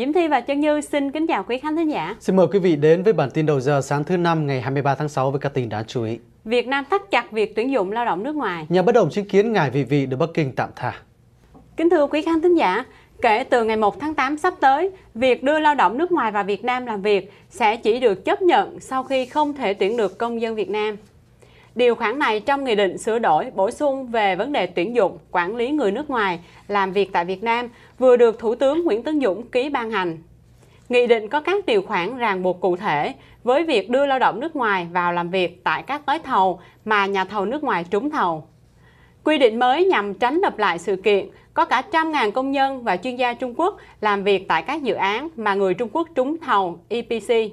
Diễm Thi và Trân Như xin kính chào quý khán thính giả. Xin mời quý vị đến với bản tin đầu giờ sáng thứ năm ngày 23 tháng 6 với các tin đáng chú ý. Việt Nam thắt chặt việc tuyển dụng lao động nước ngoài. Nhà bất đồng chính kiến ngài vị vị được Bắc Kinh tạm tha. Kính thưa quý khán thính giả, kể từ ngày 1 tháng 8 sắp tới, việc đưa lao động nước ngoài vào Việt Nam làm việc sẽ chỉ được chấp nhận sau khi không thể tuyển được công dân Việt Nam. Điều khoản này trong Nghị định sửa đổi bổ sung về vấn đề tuyển dụng, quản lý người nước ngoài làm việc tại Việt Nam vừa được Thủ tướng Nguyễn Tấn Dũng ký ban hành. Nghị định có các điều khoản ràng buộc cụ thể với việc đưa lao động nước ngoài vào làm việc tại các gói thầu mà nhà thầu nước ngoài trúng thầu. Quy định mới nhằm tránh lặp lại sự kiện có cả trăm ngàn công nhân và chuyên gia Trung Quốc làm việc tại các dự án mà người Trung Quốc trúng thầu EPC.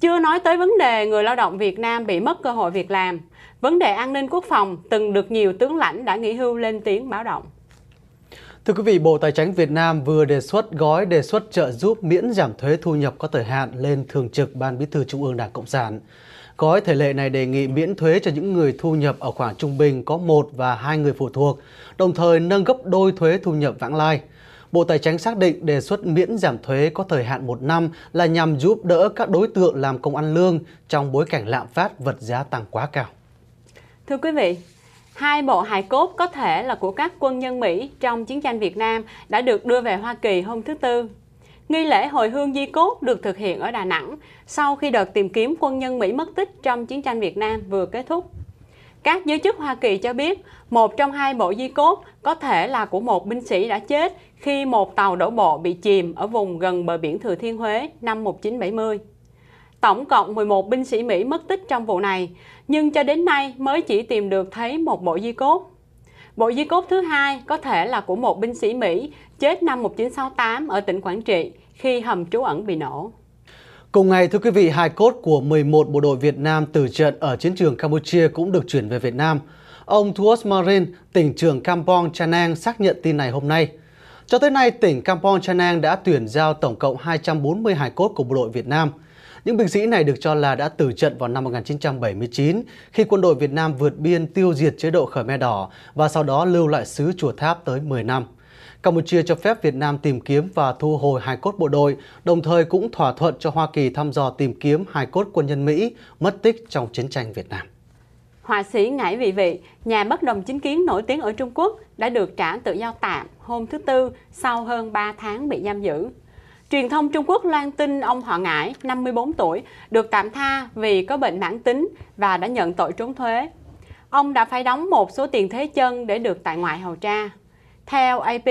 Chưa nói tới vấn đề người lao động Việt Nam bị mất cơ hội việc làm, vấn đề an ninh quốc phòng từng được nhiều tướng lãnh đã nghỉ hưu lên tiếng báo động. Thưa quý vị, Bộ Tài chính Việt Nam vừa đề xuất gói đề xuất trợ giúp miễn giảm thuế thu nhập có thời hạn lên Thường trực Ban Bí thư Trung ương Đảng Cộng sản. Gói thể lệ này đề nghị miễn thuế cho những người thu nhập ở khoảng trung bình có 1 và 2 người phụ thuộc, đồng thời nâng gấp đôi thuế thu nhập vãng lai. Bộ Tài chính xác định đề xuất miễn giảm thuế có thời hạn một năm là nhằm giúp đỡ các đối tượng làm công ăn lương trong bối cảnh lạm phát vật giá tăng quá cao. Thưa quý vị, Hai bộ hài cốt có thể là của các quân nhân Mỹ trong chiến tranh Việt Nam đã được đưa về Hoa Kỳ hôm thứ Tư. Nghi lễ hồi hương di cốt được thực hiện ở Đà Nẵng sau khi đợt tìm kiếm quân nhân Mỹ mất tích trong chiến tranh Việt Nam vừa kết thúc. Các giới chức Hoa Kỳ cho biết, một trong hai bộ di cốt có thể là của một binh sĩ đã chết khi một tàu đổ bộ bị chìm ở vùng gần bờ biển Thừa Thiên Huế năm 1970. Tổng cộng 11 binh sĩ Mỹ mất tích trong vụ này, nhưng cho đến nay mới chỉ tìm được thấy một bộ di cốt. Bộ di cốt thứ hai có thể là của một binh sĩ Mỹ chết năm 1968 ở tỉnh Quảng Trị khi hầm trú ẩn bị nổ. Cùng ngày, thưa quý vị, hài cốt của 11 bộ đội Việt Nam từ trận ở chiến trường Campuchia cũng được chuyển về Việt Nam. Ông Thuos Marin, tỉnh trưởng Kampong Chanang xác nhận tin này hôm nay. Cho tới nay, tỉnh Kampong Chanang đã tuyển giao tổng cộng 240 hài cốt của bộ đội Việt Nam. Những binh sĩ này được cho là đã từ trận vào năm 1979 khi quân đội Việt Nam vượt biên tiêu diệt chế độ Khmer Đỏ và sau đó lưu lại xứ Chùa Tháp tới 10 năm. Campuchia cho phép Việt Nam tìm kiếm và thu hồi hài cốt bộ đội, đồng thời cũng thỏa thuận cho Hoa Kỳ thăm dò tìm kiếm hài cốt quân nhân Mỹ mất tích trong chiến tranh Việt Nam. Họa sĩ Ngải Vị Vị, nhà bất đồng chính kiến nổi tiếng ở Trung Quốc, đã được trả tự do tạm hôm thứ Tư sau hơn 3 tháng bị giam giữ. Truyền thông Trung Quốc loan tin ông Họ Ngải, 54 tuổi, được tạm tha vì có bệnh mãn tính và đã nhận tội trốn thuế. Ông đã phải đóng một số tiền thế chân để được tại ngoại hầu tra. Theo AP,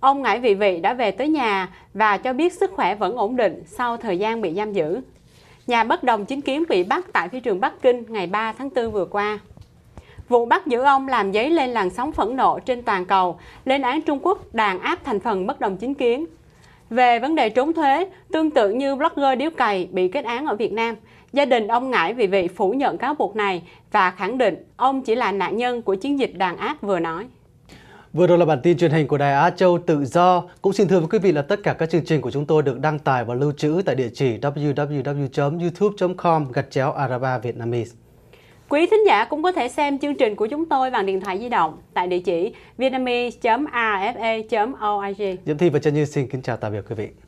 ông Ngãi Vị Vị đã về tới nhà và cho biết sức khỏe vẫn ổn định sau thời gian bị giam giữ. Nhà bất đồng chính kiến bị bắt tại phi trường Bắc Kinh ngày 3 tháng 4 vừa qua. Vụ bắt giữ ông làm dấy lên làn sóng phẫn nộ trên toàn cầu, lên án Trung Quốc đàn áp thành phần bất đồng chính kiến. Về vấn đề trốn thuế, tương tự như blogger Điếu Cày bị kết án ở Việt Nam, gia đình ông Ngãi vì vị phủ nhận cáo buộc này và khẳng định ông chỉ là nạn nhân của chiến dịch đàn áp vừa nói. Vừa rồi là bản tin truyền hình của Đài Á Châu Tự Do. Cũng xin thưa với quý vị là tất cả các chương trình của chúng tôi được đăng tải và lưu trữ tại địa chỉ www.youtube.com gạch chéo Araba Vietnamese. Quý thính giả cũng có thể xem chương trình của chúng tôi bằng điện thoại di động tại địa chỉ vietnamese.afa.org. Diễm Thi và Trân Như xin kính chào tạm biệt quý vị.